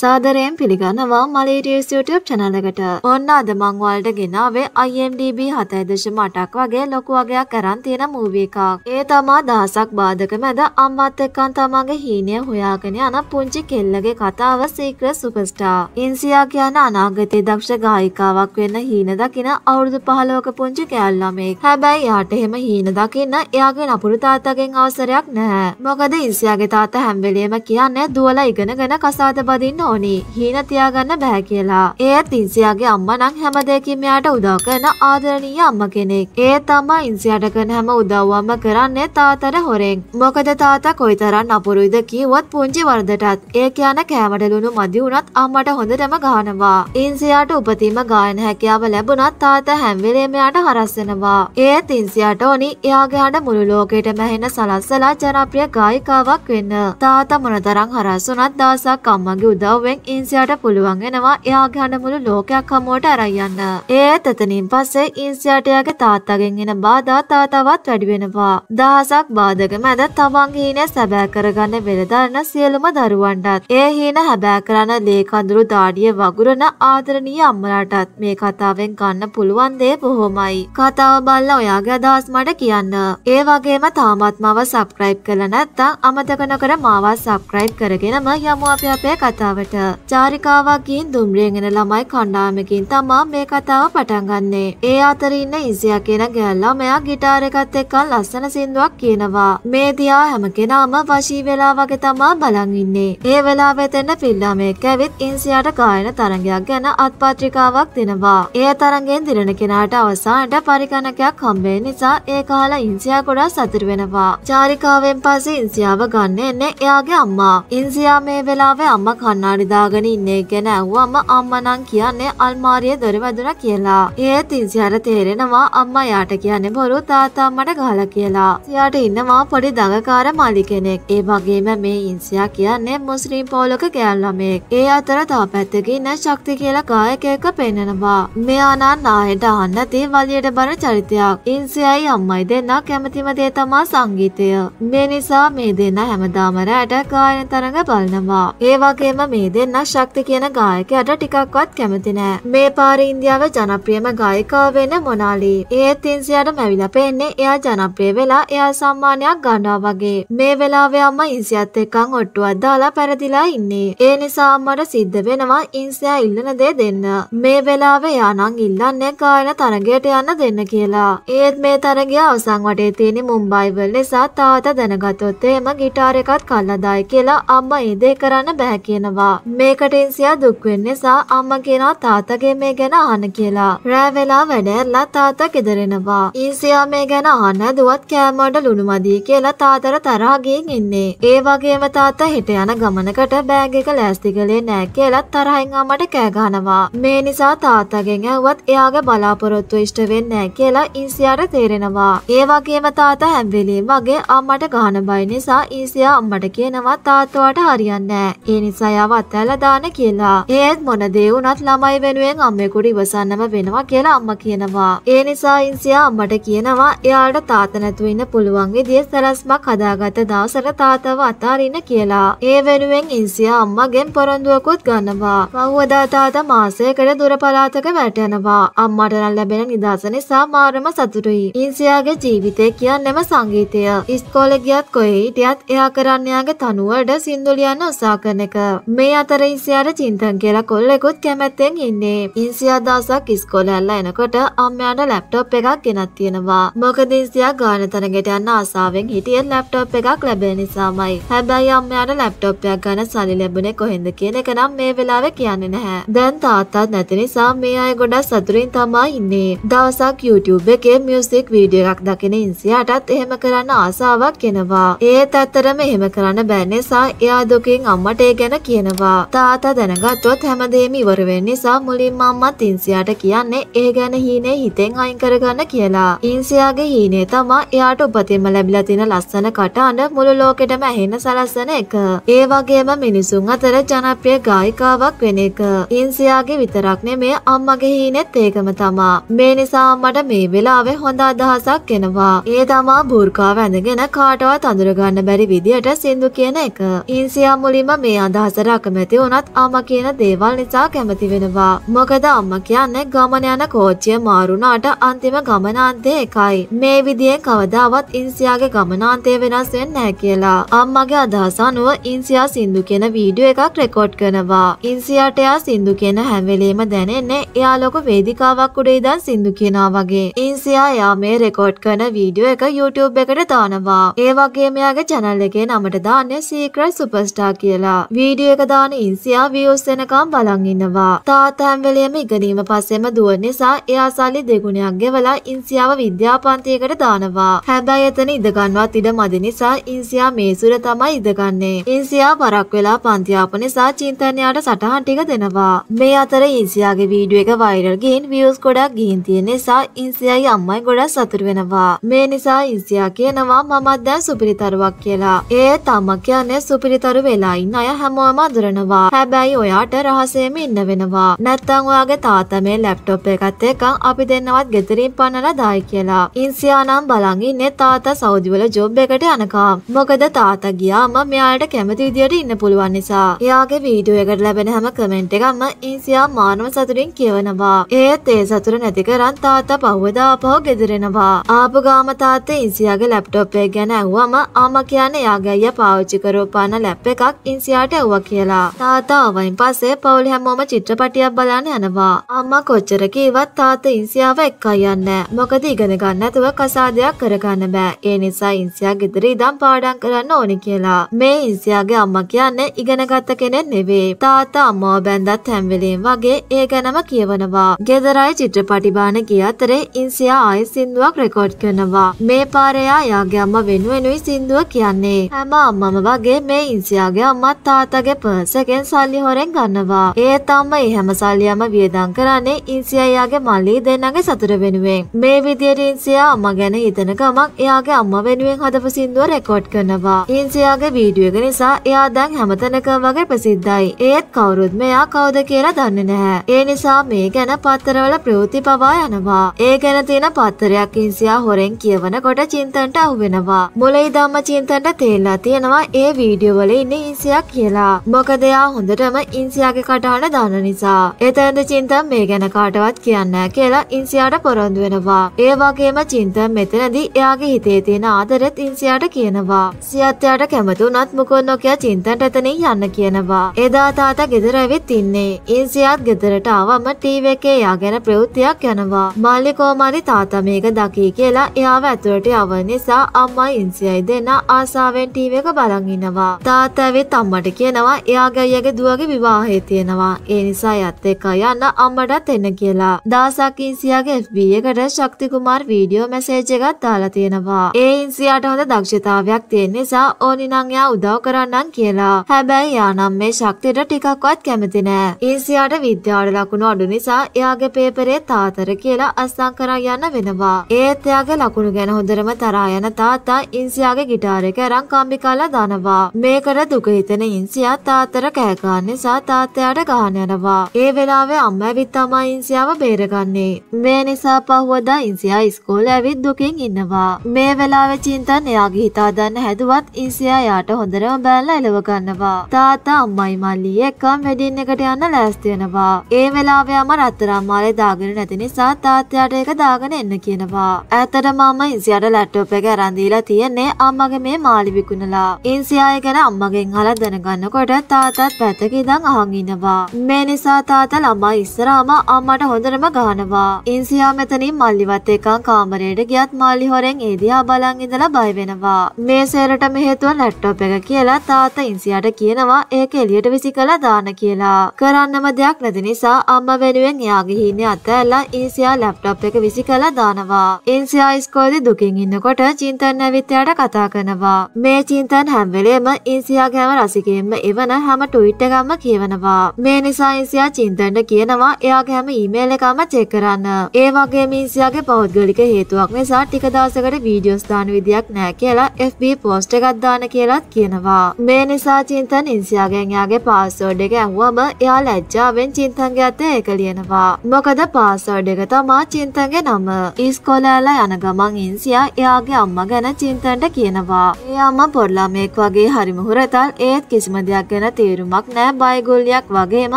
සාදරයෙන් පිළිගන්නවා මලේරියස් YouTube channel එකට. ඔන්න අද මං ඔයාලට ගෙනාවේ IMDb 7.8ක් වගේ ලොකු වගයක් අරන් තියෙන මූවී එකක්. ඒ තමා දහසක් බාධක මැද අම්මත් එක්කන් තමන්ගේ හීනය හොයාගෙන යන පුංචි කෙල්ලගේ කතාව Secret Superstar. ඉන්සියා කියන අනාගතයේ දක්ෂ ගායිකාවක් වෙන්න හීන දකින අවුරුදු 15ක පුංචි කැල් ළමෙක්. හැබැයි යාට එහෙම හීන දකින්න එයාගේ නපුරු තාත්තගෙන් අවසරයක් නැහැ. මොකද ඉන්සියාගේ තාත්තා හැම වෙලෙම කියන්නේ දුවලා ඉගෙනගෙන කසාද බඳින්න ඕනි හීන තියාගන්න බෑ කියලා. ඒත් ඉන්සියාගේ අම්ම නම් හැම දෙයකින් මෙයාට උදව් කරන ආදරණීය අම්ම කෙනෙක්. ඒ තමා ඉන්සියාට කරන හැම උදව්වම කරන්නේ තාතර හොරෙන්. මොකද තාතා කොයිතරම් අපුරුයිද කීවත් පුංචි වරදටත්. ඒ කියන කෑමට ලුණු මදි වුණත් අම්මට හොඳටම ගහනවා. ඉන්සියාට උපතින්ම ගායන හැකියාව ලැබුණත් තාතා හැම වෙලේම යාට හරස් වෙනවා. ඒත් ඉන්සියාට ඕනි එයාගේ හඬ මුළු ලෝකෙටම ඇහෙන සලස්සලා ජනප්‍රිය ගායිකාවක් වෙන්න. තාතා මොනතරම් හරස් වුණත් දවසක් අම්මගේ උදව් උදව්වෙන් ඉන්සියාට පුළුවන් වෙනවා එයා ගන්න මුළු ලෝකයක් හමුවට අරයන්න. ඒත් එතනින් පස්සේ ඉන්සියාට එයාගේ තාත්තගෙන් එන බාධා තා තවත් වැඩි වෙනවා. දහසක් බාධක මැද තමන් හීන සැබෑ කරගන්න වෙලදාන සියලුම දරුවන්ටත් ඒ හීන හැබෑ කරන ලේ කඳුරු දාඩිය වගුරන ආදරණීය අම්මලාටත් මේ කතාවෙන් ගන්න පුළුවන් දේ බොහොමයි. කතාව බලලා ඔයාගේ අදහස් මට කියන්න. ඒ වගේම තාමත් මව සබ්ස්ක්‍රයිබ් කරලා නැත්නම් අමතක නොකර මාව සබ්ස්ක්‍රයිබ් කරගෙනම යමු අපි අපේ කතාවට. එයාට චාරිකාවක් ගින් දුම්රියගෙන ළමයි කණ්ඩායමකින් තමා මේ කතාව පටන් ගන්නේ. ඒ අතර ඉන්න ඉසියා කියන ගෑල්ලා මෙයා গিitar එකත් එක්ක ලස්සන සින්දුවක් කියනවා. මේ දියා හැම කෙනාම වශී වෙලා වගේ තමා බලන් ඉන්නේ. ඒ වෙලාවෙ තෙන්න පිල්ලාමෙක් ඇවිත් ඉන්සියාට ගායන තරඟයක් ගැන අත්පත්‍රිකාවක් දෙනවා. ඒ තරඟෙන් දිරණ කෙනාට අවසානට පරිගණකයක් හම්බෙන නිසා ඒ කාලා ඉන්සියා ගොඩා සතුට වෙනවා. චාරිකාවෙන් පස්සේ ඉන්සියාව ගන්න එන්නේ එයාගේ අම්මා. ඉන්සියා මේ වෙලාවේ අම්මා කන්නාඩි අනිදාගෙන ඉන්නේ ගැන ඇහුවම අම්මනං කියන්නේ අල්මාරිය දොර වැදුන කියලා. ඒ තිසිහර තේරෙනවා අම්මා යාට කියන්නේ බොරු තාතා මට ගහලා කියලා. සියාට ඉන්නවා පොඩි දඟකාර මලි කෙනෙක්. ඒ වගේම මේ ඉන්සියා කියන්නේ මුස්ලිම් පෝලක ගෑන් ළමෙක්. ඒ අතර තව පැත්තක ඉන්න ශක්ති කියලා ගායකයෙක් පෙන්නනවා. මෙයා නම් නායට අහන්න තේ වලියට බර චරිතයක්. ඉන්සියායි අම්මයි දෙන්නා කැමතිම දේ තමා සංගීතය. මේ නිසා මේ දෙන්නා හැමදාම රැට ගායන තරඟ බලනවා. ඒ වගේම මේ මේ දෙන්න ශක්ති කියන ගායකයට ටිකක්වත් කැමති නෑ. මේ පාර ඉන්දියාව ජනප්‍රියම ගායිකාව වෙන මොනාලි. ඒත් ඉන්සියාට මැවිලා පේන්නේ එයා ජනප්‍රිය වෙලා එයා සම්මානයක් ගන්නවා වගේ. මේ වෙලාවේ අම්මා ඉන්සියත් එක්කන් ඔට්ටුවක් දාලා පැරදිලා ඉන්නේ. ඒ නිසා අම්මට සිද්ධ වෙනවා ඉන්සියා ඉල්ලන දේ දෙන්න. මේ වෙලාවේ යානං ඉල්ලන්නේ ගායන තරගයට යන්න දෙන්න කියලා. ඒත් මේ තරගය අවසන් වටේ තියෙන මුම්බයිවල් නිසා තාත දැනගතොත් එහෙම ගිටාර එකත් කල්ලදායි කියලා අම්මා ඒ දේ කරන්න බෑ කියනවා. නිසා. මේකට ඉන්සියා දුක් වෙන්න නිසා අම්මා කියනවා තාත්තගේ මේ ගැන අහන්න කියලා. රෑ වෙලා වැඩ ඇරලා තාත්තා කෙදරෙනවා. ඉන්සියා මේ ගැන අහන්න දුවත් කෑමට ලුණු මදි කියලා තාතර තරහ ගින් ඉන්නේ. ඒ වගේම තාත්තා හිට යන ගමනකට බෑග් එක ලෑස්ති කළේ නෑ කියලා තරහින් අම්මට කෑ ගහනවා. මේ නිසා තාත්තගෙන් ඇහුවත් එයාගේ බලාපොරොත්තු ඉෂ්ට වෙන්නේ නැහැ කියලා ඉන්සියාට තේරෙනවා. ඒ වගේම තාත්තා හැම වෙලෙම වගේ අම්මට ගහන බය නිසා ඉන්සියා අම්මට කියනවා තාත්තවට හරියන්නේ නැහැ. ඒ නිසා යාව අතෑල දාන කියලා. ඒත් මොන දේ වුණත් ළමයි වෙනුවෙන් අම්මෙකුට ඉවසන්නම වෙනවා කියලා අම්ම කියනවා. ඒ නිසා ඉන්සියා අම්මට කියනවා එයාට තාත නැතුව ඉන්න පුළුවන් විදිය සැලැස්මක් හදාගත්ත දවසට තාතව අතාරින්න කියලා. ඒ වෙනුවෙන් ඉන්සියා අම්මගෙන් පොරොන්දුවකුත් ගන්නවා. පහුවදා තාත මාසයකට දුර පළාතක වැටෙනවා. අම්මට නම් ලැබෙන නිදහස නිසා මාරම සතුටුයි. ඉන්සියාගේ ජීවිතය කියන්නෙම සංගීතය. ඉස්කෝලේ ගියත් කොහේ හිටියත් එයා කරන්නයාගේ තනුවට සින්දු ලියන්න උත්සාහ කරන එක. මේ මේ අතර ඉන්සියාට චින්තන් කියලා කොල්ලෙකුත් කැමැත්තෙන් ඉන්නේ. ඉන්සියා දවසක් ඉස්කෝලේ ඇල්ලා එනකොට අම්මයාට ලැප්ටොප් එකක් ගෙනත් තියෙනවා. මොකද ඉන්සියා ගාන තැනකට යන්න ආසාවෙන් හිටිය ලැප්ටොප් එකක් ලැබෙන නිසාමයි. හැබැයි අම්මයාට ලැප්ටොප් එකක් ගන්න සල්ලි ලැබුණේ කොහෙන්ද කියන එක නම් මේ වෙලාවේ කියන්නේ නැහැ. දැන් තාත්තත් නැති නිසා මේ අය ගොඩක් සතුටින් තමයි ඉන්නේ. දවසක් YouTube එකේ මියුසික් වීඩියෝ එකක් දකින ඉන්සියාටත් එහෙම කරන්න ආසාවක් එනවා. ඒත් ඇත්තරම එහෙම කරන්න බෑ නිසා එයා දුකින් අම්මට ඒ ගැන කියනවා. හිතනවා. තාතා දැනගත්තොත් හැමදේම ඉවර වෙන නිසා මුලින්ම අම්මා තින්සියාට කියන්නේ ඒ ගැන හීනේ හිතෙන් අයින් කරගන්න කියලා. ඉන්සියාගේ හීනේ තමා එයාට උපතින්ම ලැබිලා තියෙන ලස්සන කටහඬ මුළු ලෝකෙටම ඇහෙන්න සලස්සන එක. ඒ වගේම මිනිසුන් අතර ජනප්‍රිය ගායිකාවක් වෙන එක. ඉන්සියාගේ විතරක් නෙමේ අම්මගේ හීනෙත් ඒකම තමා. මේ නිසා අම්මට මේ වෙලාවේ හොඳ අදහසක් එනවා. ඒ තමා බූර්කාව ඇඳගෙන කාටවත් අඳුරගන්න බැරි විදියට සින්දු කියන එක. ඉන්සියා මුලින්ම මේ අදහස රක අකමැති වුණත් අම්ම කියන දේවල් නිසා කැමති වෙනවා. මොකද අම්ම කියන්නේ ගමන යන කෝච්චිය මාරුණාට අන්තිම ගමනාන්තය එකයි. මේ විදියෙන් කවදාවත් ඉන්සියාගේ ගමනාන්තය වෙනස් වෙන්නේ නැහැ කියලා. අම්මගේ අදහස අනුව ඉන්සියා සින්දු කියන වීඩියෝ එකක් රෙකෝඩ් කරනවා. ඉන්සියාට එයා සින්දු කියන හැම වෙලෙම දැනෙන්නේ එයා ලොකු වේදිකාවක් උඩ ඉඳන් සින්දු කියනවා වගේ. ඉන්සියා එයා මේ රෙකෝඩ් කරන වීඩියෝ එක YouTube එකට දානවා. ඒ වගේම එයාගේ channel එකේ නමට දාන්නේ Secret Superstar කියලා. වීඩියෝ එක දානයින් සියා වියස් වෙනකම් බලන් ඉන්නවා. තාත්තා හැම වෙලෙම ඉගෙනීම පස්සෙම දුවන නිසා එයා සල්ලි දෙගුණයක් ගෙවලා ඉන්සියාව විද්‍යාපන්තියකට දානවා. හැබැයි එතන ඉඳ ගන්නවත් ඉඩ මදි නිසා ඉන්සියා මේසුර තමයි ඉඳගන්නේ. ඉන්සියා පරක් වෙලා පන්ති ආපු නිසා චින්තනයාට සටහන් ටික දෙනවා. මේ අතර ඉන්සියාගේ වීඩියෝ එක වෛරල් ගිහින් views ගොඩක් ගිහින් තියෙන නිසා ඉන්සියායි අම්මයි ගොඩක් සතුටු වෙනවා. මේ නිසා ඉන්සියා කියනවා මමත් දැන් සුපිරිතරුවක් කියලා. ඒත් අම්මා කියන්නේ සුපිරිතරු වෙලා ඉන්න අය හැමෝම අඳුර කරනවා. හැබැයි ඔයාට රහසේම ඉන්න වෙනවා. නැත්තං ඔයාගේ තාත්තා මේ ලැප්ටොප් එකත් එක්කන් අපි දෙන්නවත් ගෙදරින් පන්නලා දායි කියලා. ඉන්සියානම් බලන් ඉන්නේ තාත්තා සෞදිවල ජොබ් එකට යනකම්. මොකද තාත්තා ගියාම මෙයාට කැමති විදියට ඉන්න පුළුවන් නිසා. එයාගේ වීඩියෝ එකට ලැබෙන හැම කමෙන්ට් එකක්ම ඉන්සියා මානව සතුටින් කියවනවා. ඒත් ඒ සතුට නැති කරන් තාත්තා පහුවදා ආපහු ගෙදරෙනවා. ආපු ගාම තාත්තේ ඉන්සියාගේ ලැප්ටොප් එක ගැන ඇහුවම ආම කියන්නේ යාගේ අයියා පාවිච්චි කරෝපාන ලැප් එකක් ඉන්සියාට ඇව්වා කියලා. යනවා. තාත්තා අවයින් පස්සේ පවුලේ හැමෝම චිත්‍රපටියක් බලන්න යනවා. අම්මා කොච්චර කීවත් තාත්තා ඉන්සියාව එක්කයි යන්නේ. මොකද ඉගෙන ගන්න නැතුව කසාදයක් කරගන්න බෑ. ඒ නිසා ඉන්සියා ගෙදර ඉඳන් පාඩම් කරන්න ඕනි කියලා. මේ ඉන්සියාගේ අම්මා කියන්නේ ඉගෙනගත්ත කෙනෙක් නෙවෙයි. තාත්තා අම්මාව බැඳත් හැම වෙලෙම වගේ ඒ ගැනම කියවනවා. ගෙදරයි චිත්‍රපටි බාන ගිය අතරේ ඉන්සියා ආයෙ සින්දුවක් රෙකෝඩ් කරනවා. මේ පාරේ යාගේ අම්මා වෙනුවෙනුයි සින්දුව කියන්නේ. හැම අම්මම වගේ මේ ඉන්සියාගේ අම්මා තාත්තගේ මහන්සගෙන් සල්ලි හොරෙන් ගන්නවා. ඒ තම්ම ඒ හැම සල්ලියම වියදම් කරන්නේ ඉන්සියාගේ මල්ලි දෙන්නගේ සතුට වෙනුවෙන්. මේ විදියට ඉන්සියා අම්මා ගැන හිතන ගමන් එයාගේ අම්මා වෙනුවෙන් හදපු සින්දුව රෙකෝඩ් කරනවා. ඉන්සියාගේ වීඩියෝ එක නිසා එයා දැන් හැමතැනකම වගේ ප්‍රසිද්ධයි. ඒත් කවුරුත් මෙයා කවුද කියලා දන්නේ නැහැ. ඒ නිසා මේ ගැන පත්තරවල ප්‍රවෘත්ති පවා යනවා. ඒ ගැන තියෙන පත්තරයක් ඉන්සියා හොරෙන් කියවනකොට චින්තන්ට අහුවෙනවා. මොලේ ධම්ම චින්තන්ට තේරලා තියෙනවා ඒ වීඩියෝ වල ඉන්නේ ඉන්සියා කියලා. මොක මොකද එයා හොඳටම ඉන්සියාගේ කටහඬ දන්න නිසා. එතනද චින්තම් මේ ගැන කාටවත් කියන්න කියලා ඉන්සියාට පොරොන්දු වෙනවා. ඒ වගේම චින්තම් මෙතනදී එයාගේ හිතේ තියෙන ආදරෙත් ඉන්සියාට කියනවා. සියත්යාට කැමති වුණත් මුකුත් නොකිය චින්තන්ට එතනින් යන්න කියනවා. එදා තාතා ගෙදර ඇවිත් ඉන්නේ. ඉන්සියාත් ගෙදරට ආවම ටීවී එකේ එයා ගැන ප්‍රවෘත්තියක් යනවා. මාලි කොමාරි තාතා මේක දකී කියලා එයාව ඇතුළට යව නිසා අම්මා ඉන්සියයි දෙන්න ආසාවෙන් ටීවී එක බලන් ඉන්නවා. තාත්තා ඇවිත් අම්මට කියනවා එයාගයගේ දුවගේ විවාහේ තියෙනවා ඒ නිසා ඇත් එක්ක යන්න අම්මටත් එන්න කියලා දාසක් ඉන්සියාගේ FB එකට ශක්තිකුමාර් වීඩියෝ මැසේජ් එකක් දාලා තියෙනවා ඒ ඉන්සියාට හොඳ දක්ෂතාවයක් තියෙන නිසා ඕනිනම් එයා උදව් කරන්නම් කියලා හැබැයි යානම් මේ ශක්තියට ටිකක්වත් කැමති නෑ ඉන්සියාට විද්‍යාවට ලකුණු අඩු නිසා එයාගේ පේපරේ තාතර කියලා අස්සම් කරන් යන්න වෙනවා ඒත් එයාගේ ලකුණු ගැන හොඳටම තරහා යන තාත්තා ඉන්සියාගේ ගිටාර එක අරන් කම්බි කාලා දානවා මේකට දුක හිතෙන ඉන්සියා තාත්තා තාත්තට කෑගාන්න නිසා තාත්තයාට ගාන යනවා. ඒ වෙලාවේ අම්ම ඇවිත් තමා ඉන්සියාව බේරගන්නේ. මේ නිසා පහුවදා ඉන්සියා ඉස්කෝලේ ඇවිත් දුකින් ඉන්නවා. මේ වෙලාවේ චින්තන් එයාගේ හිතා දන්න හැදුවත් ඉන්සියා යාට හොඳටම බැලලා එලව ගන්නවා. තාත්තා අම්මයි මල්ලී එක්කම වෙඩින් එකට යන්න ලෑස්ති වෙනවා. ඒ වෙලාවේ අම රත්තරන් මාලේ දාගෙන නැති නිසා තාත්තයාට ඒක දාගෙන එන්න කියනවා. ඇත්තටම අම්ම ඉන්සියාට ලැප්ටොප් එක අරන් දීලා තියෙන්නේ අම්මගේ මේ මාළි විකුණලා. ඉන්සියා ඒ ගැන අම්මගෙන් අහලා දැනගන්නකොට තාත්තත් පැත්තක ඉඳන් අහන් ඉන්නවා. මේ නිසා තාත්තා ළමයි ඉස්සරහාම අම්මට හොඳටම ගහනවා. ඉන්සියා මෙතනින් මල්ලිවත් එක්කන් කාමරයට ගියත් මල්ලි හොරෙන් ඒ දිහා බලන් ඉඳලා බය වෙනවා. මේ සේරටම හේතුව ලැප්ටොප් එක කියලා තාත්තා ඉන්සියාට කියනවා ඒක එළියට විසි කළා දාන්න කියලා. කරන්නම දෙයක් නැති නිසා අම්මා වෙනුවෙන් එයාගේ හිණේ අතහැරලා ඉන්සියා ලැප්ටොප් එක විසි කළා දානවා. ඉන්සියා ඉස්කෝලේ දුකින් ඉන්නකොට චින්තන් ඇවිත් කතා කරනවා. මේ චින්තන් හැම වෙලේම ඉන්සියා ගැම රසිකයෙන්ම එවන හැම ටුයිට් එකක්ම කියවනවා. මේ නිසා ඉන්සියා චින්තන්ට කියනවා එයාගේ හැම ඊමේල් එකම චෙක් කරන්න. ඒ වගේ මින්සියාගේ පෞද්ගලික හේතුවක් නිසා ටික දවසකට වීඩියෝස් දාන විදියක් නැහැ කියලා FB පෝස්ට් එකක් දාන කියලාත් කියනවා. මේ නිසා චින්තන් ඉන්සියාගෙන් එයාගේ පාස්වර්ඩ් එක ඇහුවම එයා ලැජ්ජාවෙන් චින්තන්ගේ අතේ ඒක ලියනවා. මොකද පාස්වර්ඩ් එක තමා චින්තන්ගේ නම. ඉස්කෝලේලා යන ගමන් ඉන්සියා එයාගේ අම්මා ගැන චින්තන්ට කියනවා. ඒ අම්මා පොඩ්ඩ ළමෙක් වගේ හරිම හුරතල් ඒත් කිසිම දෙයක් ගැන තේරුමක් නෑ බයිගුල්ලයක් වගේම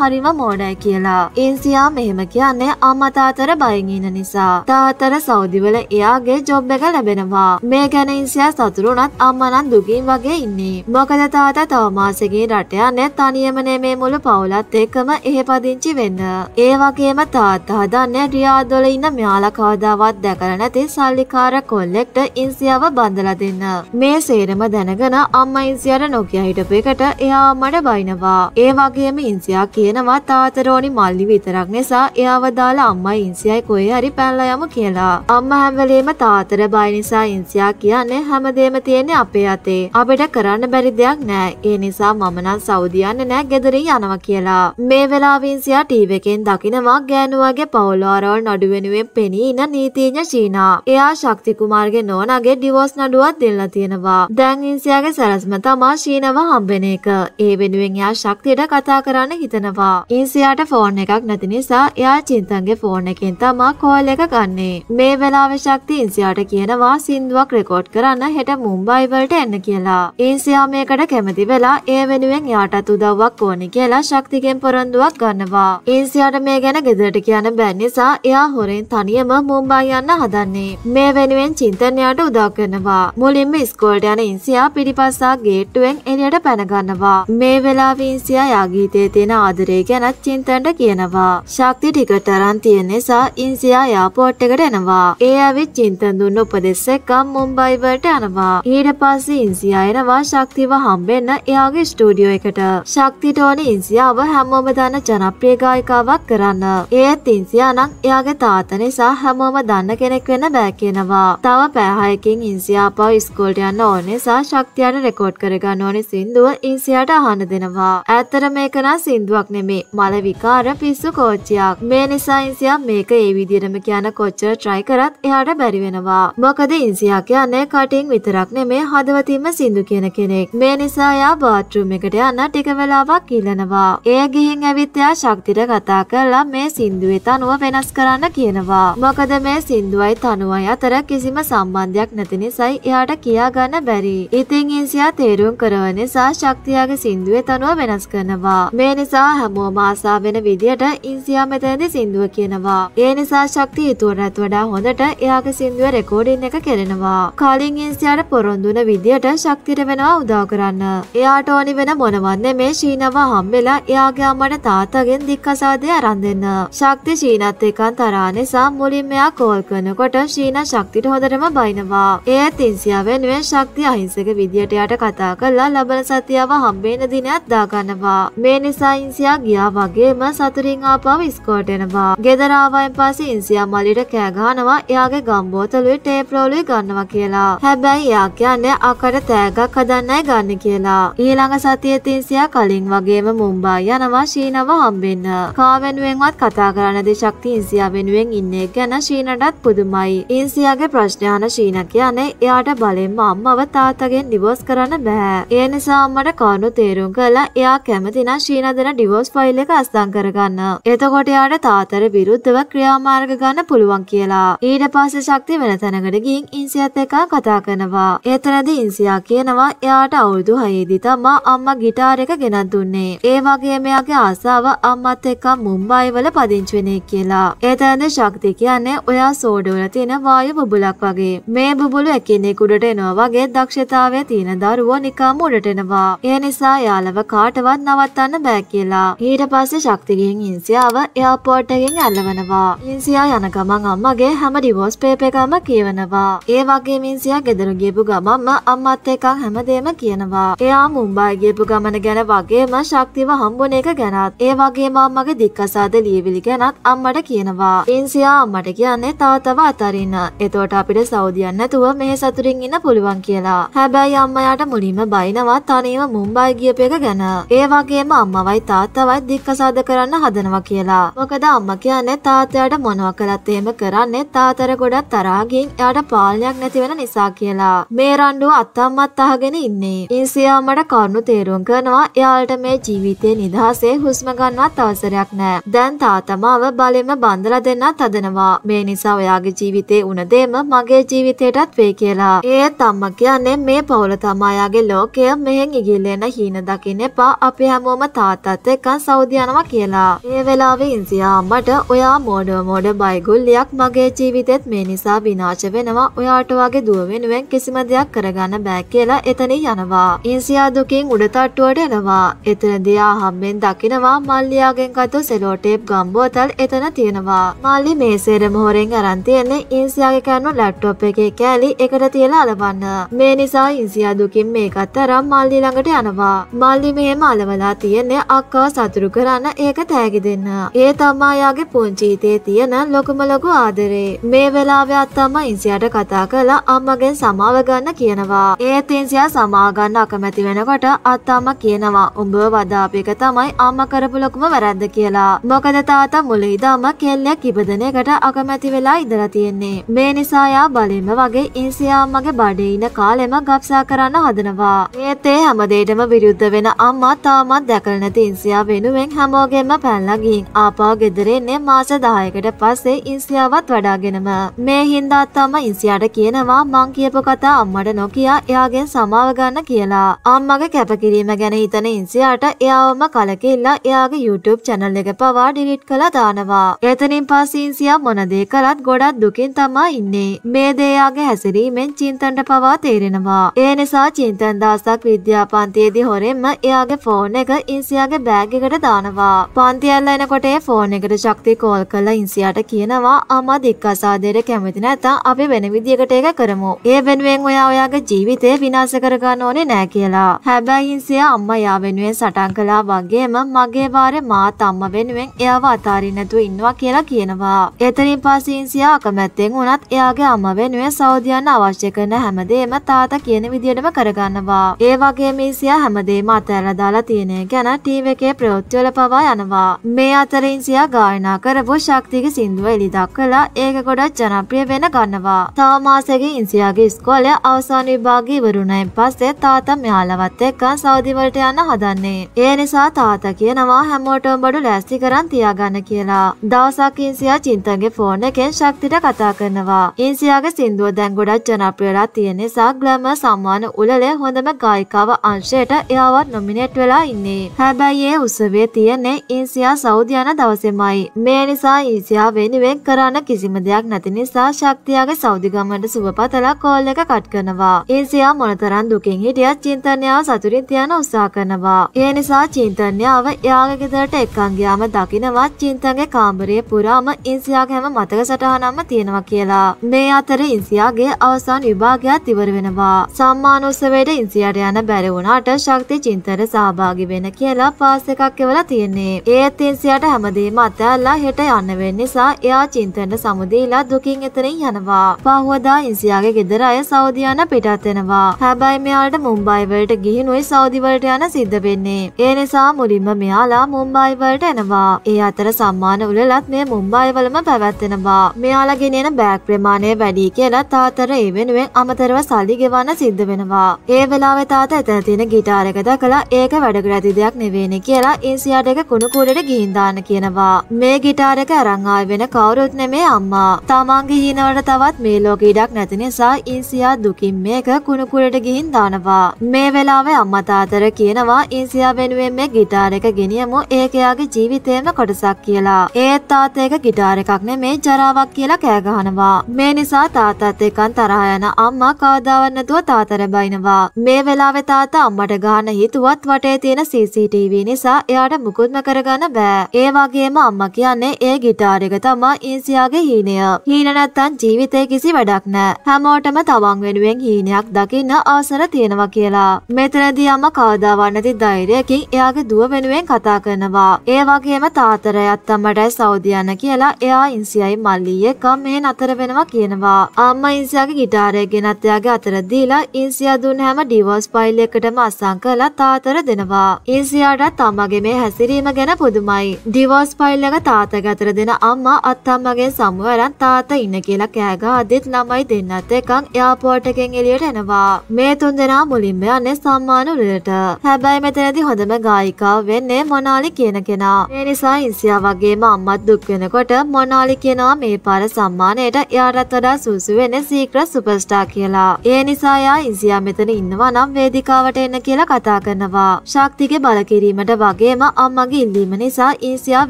හරිම මෝඩයි කියලා. ඉන්සියා මෙහෙම කියන්නේ අම්මතාතර බයගීන නිසා. තාතර සෞදිවල එයාගේ ජොබ් එක ලැබෙනවා. මේ ගැන ඉන්සියා සතුරුනත් අම්මනන් දුකින් වගේ ඉන්නේ. මොකද තාතා තව මාසෙකින් රට යන්නේ තනියම නෙමේ මුළු පවුලත් එක්කම එහෙපදිංචි වෙන්න. ඒ වගේම තාත්තා හදන්නේ රියාද්වල ඉන්න මෙයාලා කවදාවත් දැකලා නැති සල්ලිකාර කොල්ලෙක්ට ඉන්සියාව බඳලා දෙන්න. මේ සේරම දැනගෙන අම්මා ඉන්සියාට නොකිය හිටපු එකට එයා මට තැබයිනවා. ඒ වගේම ඉන්සියා කියනවා තාතරෝනි මල්ලි විතරක් නිසා එයාව දාලා අම්මා ඉන්සියයි කොහේ හරි පැනලා යමු කියලා. අම්මා හැම වෙලේම තාතර බය නිසා ඉන්සියා කියන්නේ හැමදේම තියෙන්නේ අපේ අතේ. අපිට කරන්න බැරි දෙයක් නෑ. ඒ නිසා මම නම් සෞදි යන්නේ නෑ ගෙදරින් යනවා කියලා. මේ වෙලාවේ ඉන්සියා ටීවී එකෙන් දකිනවා ගෑනුවාගේ පවුල ආරවල් නඩු වෙනුවෙන් පෙනී ඉන නීතිඥ චීනා. එයා ශක්ති කුමාර්ගේ නෝනාගේ ඩිවෝස් නඩුවක් දෙන්න තියෙනවා. දැන් ඉන්සියාගේ සැලැස්ම තමා ශීනව හම්බෙන එක. ඒ වෙනුවෙන් එයා ශක්තියට කතා කරන්න හිතනවා. ඉන්සියාට ෆෝන් එකක් නැති නිසා එයා චින්තන්ගේ ෆෝන් එකෙන් තමා කෝල් එක ගන්නේ. මේ වෙලාවේ ශක්ති ඉන්සියාට කියනවා සින්දුවක් රෙකෝඩ් කරන්න හෙට මුම්බයි වලට එන්න කියලා. ඉන්සියා මේකට කැමති වෙලා ඒ වෙනුවෙන් එයාටත් උදව්වක් ඕනි කියලා ශක්තිගෙන් පොරොන්දුවක් ගන්නවා. ඉන්සියාට මේ ගැන ගෙදරට කියන්න බෑ නිසා එයා හොරෙන් තනියම මුම්බයි යන්න හදන්නේ. මේ වෙනුවෙන් චින්තනයට උදව් කරනවා. මුලින්ම ස්කෝල්ට යන ඉන්සියා පිටිපස්සා ගේට්ටුවෙන් එළියට පැනගන්නවා. මේ මේ වෙලාවින් සියා යාගීතේ තියෙන ආදරේ ගැනත් චින්තන්ට කියනවා. ශක්ති ටිකට තරම් තියෙන නිසා ඉන්සියා යාපෝට් එකට එනවා. ඒ ඇවිත් චින්තන් දුන්න උපදෙස් එක්ක මුම්බයි වලට යනවා. ඊට පස්සේ ඉන්සියා එනවා ශක්තිව හම්බෙන්න එයාගේ ස්ටුඩියෝ එකට. ශක්තිට ඕනේ ඉන්සියාව හැමෝම දන්න ජනප්‍රිය ගායිකාවක් කරන්න. ඒත් ඉන්සියා නම් එයාගේ තාත නිසා හැමෝම දන්න කෙනෙක් වෙන්න බෑ කියනවා. තව පෑහයකින් ඉන්සියා පාව ඉස්කෝලට යන්න ඕනේ නිසා ශක්තියට රෙකෝඩ් කරගන්න ඕනේ සින්දුව ඉන්සියාට අහන්න දාන්න දෙනවා. ඇත්තට මේක නම් සින්දුවක් නෙමේ මල විකාර පිස්සු කෝච්චියක්. මේ නිසා ඉන්සියා මේක ඒ විදිහටම කියන කොච්චර try කරත් එයාට බැරි වෙනවා. මොකද ඉන්සියා කියන්නේ කටින් විතරක් නෙමේ හදවතින්ම සින්දු කියන කෙනෙක්. මේ නිසා එයා බාත් รู ම් එකට යන ටික වෙලාවක් ඉල්ලනවා. එය ගිහින් ඇවිත් එයා ශක්තිට කතා කරලා මේ සින්දුවේ තනුව වෙනස් කරන්න කියනවා. මොකද මේ සින්දුවයි තනුවයි අතර කිසිම සම්බන්ධයක් නැති නිසායි එයාට කියාගන්න බැරි. ඉතින් ඉන්සියා තේරුම් කරව නිසා ශක්තියාගේ සින්දුව සින්දුවේ තනුව වෙනස් කරනවා. මේ නිසා හැමෝම ආසා වෙන විදියට ඉන්සියා මෙතනදි සින්දුව කියනවා. ඒ නිසා ශක්ති හිතුවටත් වඩා හොඳට එයාගේ සින්දුව රෙකෝඩින් එක කරනවා. කලින් ඉන්සියාට පොරොන්දුන විදියට ශක්තිර වෙනවා උදා කරන්න. එයාට ඕනි වෙන මොනවන්නේ මේ ශීනව හම්බෙලා එයාගේ අම්මට තාත්තගෙන් දික්කසාදය අරන් දෙන්න. ශක්ති ශීනත් එක්කන් තරහා නිසා මුලින්ම එයා කෝල් කරනකොට ශීන ශක්තිට හොඳටම බයිනවා. ඒත් ඉන්සියා වෙනුවෙන් ශක්තිය අහිංසක විදියට යට කතා කරලා ලබන සතියව හම්බෙන්න දිනයක් දාගන්නවා. මේ නිසා ඉන්සියා ගියා වගේම සතුරින් ආපහු ඉස්කෝලට එනවා. ගෙදර ආවයින් පස්සේ ඉන්සියා මලිට කෑ ගහනවා එයාගේ ගම් බෝතලුවේ ටේප් රෝලුයි ගන්නවා කියලා. හැබැයි එයා කියන්නේ අකට තෑගක් හදන්නයි ගන්න කියලා. ඊළඟ සතියේ තින්සියා කලින් වගේම මුම්බායි යනවා ශීනව හම්බෙන්න. කා වෙනුවෙන්වත් කතා කරන්න දෙශක් තින්සියා වෙනුවෙන් ඉන්නේ ගැන ශීනටත් පුදුමයි. ඉන්සියාගේ ප්‍රශ්නයන ශීන කියන්නේ එයාට බලෙන්ම අම්මව තාත්තගෙන් ඩිවෝස් කරන්න බෑ. ඒ නිසා අම්මට කරුණු තේරුම් ගණන් කරලා එයා කැමති නම් ශීනා දෙන ඩිවෝස් ෆයිල් එක අස්තම් කරගන්න. එතකොට යාට තාතර විරුද්ධව ක්‍රියාමාර්ග ගන්න පුළුවන් කියලා. ඊට පස්සේ ශක්ති වෙන තැනකට ගිහින් ඉන්සියත් එක්ක කතා කරනවා. එතනදී ඉන්සියා කියනවා එයාට අවුරුදු 6 තමා අම්මා গিitar එක ගෙනත් දුන්නේ. ඒ වගේම එයාගේ ආසාව අම්මත් එක්ක මුම්බයි වල පදිංචි වෙන එක කියලා. එතනද ශක්තිය කියන්නේ ඔයා සෝඩ වල තියෙන වායු බුබුලක් වගේ. මේ බුබුලු එකිනෙක උඩට එනවා වගේ දක්ෂතාවය තියෙන දරුවෝ නිකම්ම උඩට එනවා. ඒ නිසා එයා මාලව කාටවත් නවත්තන්න බෑ කියලා. ඊට පස්සේ ශක්තිගෙන් ඉන්සියාව එයාපෝට් එකෙන් අල්ලවනවා. ඉන්සියා යන ගමන් අම්මගේ හැම ඩිවෝස් පේපර් එකම කියවනවා. ඒ වගේ මින්සියා ගෙදර ගියපු ගමන්ම අම්මත් එක්ක හැමදේම කියනවා. එයා මුම්බයි ගියපු ගමන ගැන වගේම ශක්තිව හම්බුන එක ගැනත් ඒ වගේම අම්මගේ දික්කසාද ලියවිලි ගැනත් අම්මට කියනවා ඉන්සියා අම්මට කියන්නේ තාතව අතරින්න එතෝට අපිට සෞදියන් නැතුව මෙහෙ සතුරින් ඉන්න පුළුවන් කියලා හැබැයි අම්මයාට මුලින්ම බයිනවා තනියම මුම්බයි ගියපේ එක ගැන. ඒ වගේම අම්මවයි තාත්තවයි දික්කසාද කරන්න හදනවා කියලා. මොකද අම්ම කියන්නේ තාත්තයාට මොනවා කළත් එහෙම කරන්නේ තාතර ගොඩක් තරහා ගින් එයාට පාලනයක් නැති වෙන නිසා කියලා. මේ රණ්ඩුව අත්තම්මත් අහගෙන ඉන්නේ. ඉන්සියාමට කරුණු තේරුම් කරනවා එයාලට මේ ජීවිතේ නිදහසේ හුස්ම ගන්නවත් අවසරයක් නැහැ. දැන් තාතමාව බලෙම බඳලා දෙන්නත් හදනවා. මේ නිසා ඔයාගේ ජීවිතේ උන දේම මගේ ජීවිතයටත් වේ කියලා. ඒත් අම්ම කියන්නේ මේ පවුල තමායාගේ ලෝකය මෙහෙන් ඉගිල්ලෙන හීන දක් දකින්න එපා අපි හැමෝම තාත්තත් එක්කන් සෞදි යනවා කියලා. මේ වෙලාවේ ඉන්සියාම්මට ඔයා මෝඩ මෝඩ බයිගුල්ලියක් මගේ ජීවිතෙත් මේ නිසා විනාශ වෙනවා. ඔයාට වගේ දුව වෙනුවෙන් කිසිම දෙයක් කරගන්න බෑ කියලා එතනින් යනවා. ඉන්සියා දුකින් උඩ තට්ටුවට එනවා. එතනදී ආහම්මෙන් දකිනවා මල්ලියාගෙන් ගත්ත සෙලෝ ටේප් ගම් බෝතල් එතන තියෙනවා. මල්ලි මේසෙරම හොරෙන් අරන් තියන්නේ ඉන්සියාගේ කරන ලැප්ටොප් එකේ කෑලි එකට තියලා අලවන්න. මේ නිසා ඉන්සියා දුකින් මේකත් අරන් මල්ලි ළඟට යනවා. මල්ලි මෙහෙම අලවලා තියෙන්නේ අක්කා සතුරු කරන්න ඒක තෑගි දෙන්න. ඒ තම්මායාගේ පුංචීතේ තියෙන ලොකුම ලොකු ආදරේ. මේ වෙලාවේ අත්තම්ම ඉන්සියට කතා කළා අම්මගෙන් සමාව ගන්න කියනවා. ඒත් ඉන්සියා සමාව ගන්න අකමැති වෙනකොට අත්තම්ම කියනවා උඹව වදාපේක තමයි අම්මා කරපු ලොකුම වැරද්ද කියලා. මොකද තාත්තා මුලින් ඉඳන්ම කෙල්ලෙක් ඉපදෙන එකට අකමැති වෙලා ඉඳලා තියෙන්නේ. මේ නිසා යා බලෙම වගේ ඉන්සියා අම්මගේ බඩේ ඉන්න කාලෙම ගබ්සා කරන්න හදනවා. ඒත් ඒ හැමදේටම විරුද්ධ වෙන අම්මා තාමත් දැකල නැති ඉන්සියා වෙනුවෙන් හැමෝගෙම පැල්ලා ගිහින් ආපහු ගෙදර එන්නේ මාස 10කට පස්සේ ඉන්සියාවත් වඩාගෙනම මේ හින්දා තම ඉන්සියාට කියනවා මං කියපු කතා අම්මට නොකිය එයාගෙන් සමාව ගන්න කියලා අම්මගේ කැපකිරීම ගැන හිතන ඉන්සියාට එයාවම කලකිරලා එයාගේ YouTube channel එක පවා ඩිලීට් කළා දානවා එතනින් පස්සේ ඉන්සියා මොන දේ කළත් ගොඩක් දුකින් තමයි ඉන්නේ මේ දේ එයාගේ හැසිරීමෙන් චින්තන්ට පවා තේරෙනවා ඒ නිසා චින්තන් දාසක් විද්‍යාපන්තියේදී හොරෙන් ගොඩක්ම එයාගේ ෆෝන් එක ඉන්සියාගේ බෑග් එකට දානවා. පන්ති ඇල්ල එනකොට ඒ ෆෝන් එකට ශක්ති කෝල් කරලා ඉන්සියාට කියනවා අම්මා දික්කසාදයට කැමති නැත්තම් අපි වෙන විදියකට ඒක කරමු. ඒ වෙනුවෙන් ඔයා ඔයාගේ ජීවිතේ විනාශ කරගන්න ඕනේ නෑ කියලා. හැබැයි ඉන්සියා අම්මා යා වෙනුවෙන් සටන් කළා වගේම මගේ වාරේ මාත් අම්මා වෙනුවෙන් එයාව අතාරින්න නැතුව ඉන්නවා කියලා කියනවා. එතනින් පස්සේ ඉන්සියා අකමැත්තෙන් වුණත් එයාගේ අම්මා වෙනුවෙන් සෞදියන්න අවශ්‍ය කරන හැමදේම තාතා කියන විදියටම කරගන්නවා. ඒ වගේම ඉන්සියා හැමදේම මම අතෑරලා දාලා තියෙන ගැන ටීවී එකේ ප්‍රවෘත්තිවල පවා යනවා. මේ අතරින් සියා ගායනා කරපු ශක්තිගේ සින්දුව එලිදක් කළා ඒක ගොඩක් ජනප්‍රිය වෙන ගන්නවා. තව මාසෙකින් ඉන්සියාගේ ඉස්කෝලේ අවසාන විභාගය ඉවරුණයින් පස්සේ තාත්තා මෙයාලවත් එක්ක සෞදි වලට යන්න හදන්නේ. ඒ නිසා තාත්තා කියනවා හැමෝටම බඩු ලෑස්ති කරන් තියාගන්න කියලා. දවසක් ඉන්සියා චින්තන්ගේ ෆෝන් එකෙන් ශක්තිට කතා කරනවා. ඉන්සියාගේ සින්දුව දැන් ගොඩක් ජනප්‍රියලා තියෙන නිසා ග්ලැමර් සම්මාන උළෙලේ හොඳම ගායිකාව අංශයට එයාව තවමත් නොමිනේට් වෙලා ඉන්නේ. හැබැයි ඒ උත්සවයේ තියන්නේ ඊසියා සෞදි යන දවසෙමයි. මේ නිසා ඊසියා වෙනුවෙන් කරන්න කිසිම දෙයක් නැති නිසා ශක්තියාගේ සෞදි ගමනට සුබපතලා කෝල් එක කට් කරනවා. ඊසියා මොනතරම් දුකින් හිටියත් චින්තන්‍යාව සතුටින් තියන උත්සාහ කරනවා. ඒ නිසා චින්තන්‍යාව එයාගේ ගෙදරට එක්කන් ගියාම දකිනවා චින්තන්ගේ කාමරයේ පුරාම ඉන්සියාගේ හැම මතක සටහනක්ම තියෙනවා කියලා. මේ අතර ඉන්සියාගේ අවසාන විභාගයක් ඉවර වෙනවා. සම්මාන උත්සවයට ඉන්සියාට යන බැරි වුණාට ශක්ති චින්තන සහභාගි වෙන කියලා පාස් එකක් එවලා තියෙන්නේ. ඒ ඇතින්සියට හැමදේම අතහැරලා හෙට යන්න වෙන නිසා එයා චින්තන සමුදීලා දුකින් එතනින් යනවා. පහුවදා ඉන්සියාගේ ගෙදර අය සෞදි යන පිටත් වෙනවා. හැබැයි මෙයාලට මුම්බයි වලට ගිහිනුයි සෞදි වලට යන සිද්ධ වෙන්නේ. ඒ නිසා මුලින්ම මෙයාලා මුම්බයි වලට එනවා. ඒ අතර සම්මාන උළෙලත් මේ මුම්බයි වලම පැවැත්වෙනවා. මෙයාලා ගෙනෙන බෑග් ප්‍රමාණය වැඩි කියලා තාතර ඒ වෙනුවෙන් අමතරව සල්ලි ගෙවන්න සිද්ධ වෙනවා. ඒ වෙලාවේ තාත එතන තියෙන ගිටාර් එක දැක කළා ඒක වැඩකට ඇති දෙයක් නෙවෙයිනේ කියලා ඉන්සියාට එක කුණු කුඩට ගිහින් දාන්න කියනවා. මේ গিitar එක අරන් ආය වෙන කවුරුත් නෙමේ අම්මා. තමන්ගේ හීනවලට තවත් මේ ලෝකෙ ඉඩක් නැති නිසා ඉන්සියා දුකින් මේක කුණු කුඩට ගිහින් දානවා. මේ වෙලාවේ අම්මා තාතර කියනවා ඉන්සියා වෙනුවෙන් මේ গিitar එක ගෙනියමු ඒකයාගේ ජීවිතේම කොටසක් කියලා. ඒත් තාතේක গিitar එකක් නෙමේ ජරාවක් කියලා කෑ ගහනවා. මේ නිසා තාතත් එක්කන් තරහ යන අම්මා කවදාවත් නැතුව තාතර බයිනවා. මේ වෙලාවේ තාත්තා අම්මට ගහන හිත තුවත් වටේ තියෙන CCTV නිසා එයාට මුකුත්ම කරගන්න බෑ. ඒ වගේම අම්මා කියන්නේ ඒ গিitar එක තමා ඉන්සියාගේ හීනය. හීන නැත්තම් ජීවිතේ කිසි වැඩක් නෑ. හැමෝටම තවන් වෙනුවෙන් හීනයක් දකින්න අවසර තියෙනවා කියලා. මෙතනදී අම්මා කවදාවත් නැති ධෛර්යයෙන් එයාගේ දුව වෙනුවෙන් කතා කරනවා. ඒ වගේම තාතරයත් අම්මටයි සෞදි යන කියලා එයා ඉන්සියයි මල්ලී එක්ක මේ නතර වෙනවා කියනවා. අම්මා ඉන්සියාගේ গিitar එක ගෙනත් එයාගේ අතට දීලා ඉන්සියා දුන්න හැම ඩිවෝස් ෆයිල් එකටම අසං කළා තාතර දෙනවා. ඒසියාටත් තම්මගේ මේ හැසිරීම ගැන පුදුමයි. ඩිවෝස් ෆයිල් එක තාත ගතර දෙන අම්මා අත්තම්මගේ සමුවරන් තාත ඉන්න කියලා කෑගා අදිත් ළමයි දෙන්නත් එකන් එයාපෝට් එකෙන් එළියට එනවා. මේ තුන්දෙනා මුලින්ම යන්නේ සම්මාන උළෙලට. හැබැයි මෙතනදී හොඳම ගායිකාව වෙන්නේ මොනාලි කියන කෙනා. ඒ නිසා ඉන්සියා වගේම අම්මත් දුක් වෙනකොට මොනාලි කියනවා මේ පාර සම්මානයට එයාටත් වඩා සුසු වෙන සීක්‍ර සුපර්ස්ටා කියලා. ඒ නිසා යා ඉන්සියා මෙතන ඉන්නවා නම් වේදිකාවට එන්න කියලා කතා කතා කරනවා ශක්තිගේ බලකිරීමට වගේම අම්මගේ ඉල්ලීම නිසා ඉන්සියා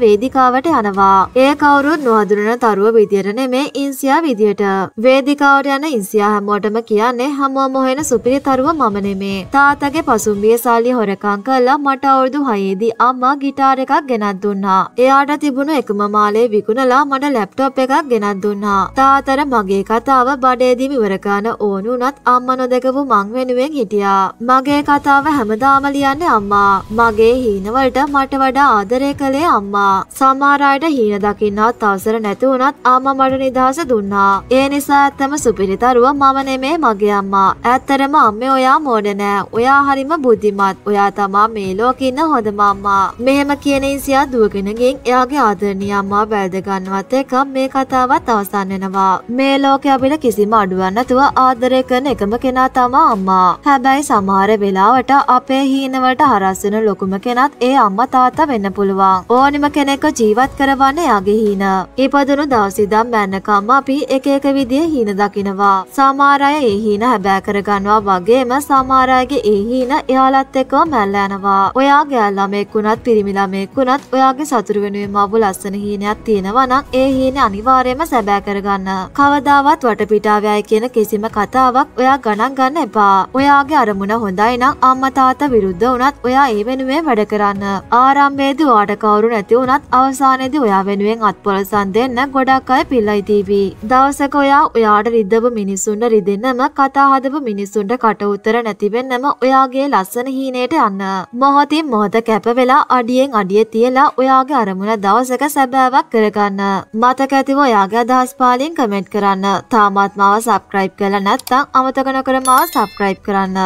වේදිකාවට යනවා ඒ කවුරුත් නොහඳුනන තරුව විදියට නෙමේ ඉන්සියා විදියට වේදිකාවට යන ඉන්සියා හැමෝටම කියන්නේ හැමෝම හොයන සුපිරි තරුව මම නෙමේ තාතගේ පසුම්බිය සල්ලි හොරකං කළා මට අවුරුදු හයේදී අම්මා ගිටාර් එකක් ගෙනත් දුන්නා. එයාට තිබුණු එකම මාලේ විකුණලා මට ලැප්ටොප් එකක් ගෙනත් දුන්නා. තාතර මගේ කතාව බඩේදීම ඉවර කරන ඕන උනත් අම්මා නොදකපු මං වෙනුවෙන් හිටියා. මගේ කතාව හැම හැමදාම ලියන්නේ අම්මා. මගේ හීනවලට මට වඩා ආදරය කළේ අම්මා. සමහර අයට හීන දකින්නවත් අවසර නැති වුණත් අම්මා මට නිදහස දුන්නා. ඒ නිසා තම සුපිරිතරුව මම නෙමේ මගේ අම්මා. ඇත්තරම අම්මේ ඔයා මෝඩ නෑ. ඔයා හරිම බුද්ධිමත්. ඔයා තමා මේ ලෝකේ ඉන්න හොඳම අම්මා. මෙහෙම කියන ඉන්සියා දුවගෙන ගින් එයාගේ ආදරණීය අම්මා වැළඳ ගන්නවත් එක මේ කතාවත් අවසන් වෙනවා. මේ ලෝකේ අපිට කිසිම අඩුවක් නැතුව ආදරය කරන එකම කෙනා තමා අම්මා. හැබැයි සමහර වෙලාවට අපේ අපේ හීනවලට හරස් වෙන ලොකුම කෙනත් ඒ අම්මා තාත්තා වෙන්න පුළුවන්. ඕනිම කෙනෙක්ව ජීවත් කරවන්න එයාගේ හීන. ඉපදුණු දවස් ඉඳන් මැරෙනකම් අපි එක එක විදිහේ හීන දකිනවා. සමහර අය ඒ හීන හැබෑ කරගන්නවා වගේම සමහර අයගේ ඒ හීන එයාලත් එක්කම මැල්ල යනවා. ඔයා ගෑල් ළමෙක් වුණත් පිරිමි ළමෙක් වුණත් ඔයාගේ සතුරු වෙනුවෙන් ආපු ලස්සන හීනයක් තියෙනවා නම් ඒ හීන අනිවාර්යයෙන්ම සැබෑ කරගන්න. කවදාවත් වටපිටාවයයි කියන කිසිම කතාවක් ඔයා ගණන් ගන්න එපා. ඔයාගේ අරමුණ හොඳයි නම් අම්මා තාත්තා තාත්ත විරුද්ධ වනත් ඔයා ඒ වෙනුවෙන් වැඩ කරන්න. ආරම්භේද වාට කවරු නැති වනත් අවසානයේද ඔයා වෙනුවෙන් අත්පොලසන් දෙන්න ගොඩක් අය පිල්ලයිතිවී. දවසක ඔයා ඔයාට රිද්දපු මිනිසුන්ට රිදෙන්නම කතා හදපු මිනිසුන්ට කට උතර නැතිවෙන්නම ඔයාගේ ලස්සන හීනයට යන්න. මොහොතින් මොහොත කැප වෙලා අඩියෙන් අඩිය තියලා ඔයාගේ අරමුණ දවසක සැබෑවක් කරගන්න. මතක ඇතිව ඔයාගේ අදහස් පාලින් කමෙන්ට් කරන්න. තාමත් මාව සබ්ක්‍රයිබ් කළ නැත්තං අමතකන කරමාව සබ්ක්‍රයිබ් කරන්න.